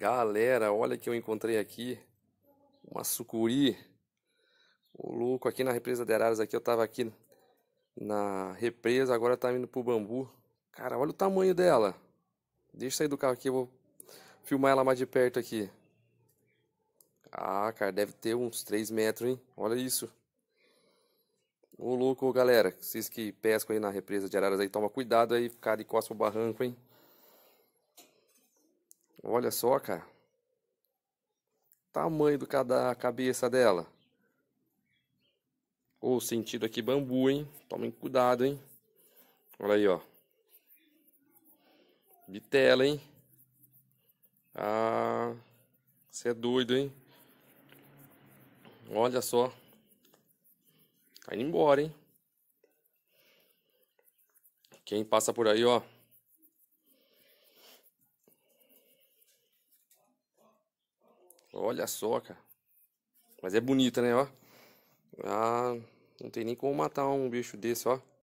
Galera, olha que eu encontrei aqui uma sucuri. O louco aqui na represa de Araras aqui, eu tava aqui na represa, agora tá indo pro bambu. Cara, olha o tamanho dela. Deixa eu sair do carro aqui, eu vou filmar ela mais de perto aqui. Ah, cara, deve ter uns 3 metros, hein? Olha isso. Ô louco, galera, vocês que pescam aí na represa de Araras aí, toma cuidado aí, ficar de costas pro barranco, hein? Olha só, cara. Tamanho do cada cabeça dela. Ou oh, sentido aqui bambu, hein? Tomem cuidado, hein? Olha aí, ó. Bitela, hein? Ah, você é doido, hein? Olha só. Tá indo embora, hein? Quem passa por aí, ó. Olha só, cara. Mas é bonita, né, ó. Ah, não tem nem como matar um bicho desse, ó.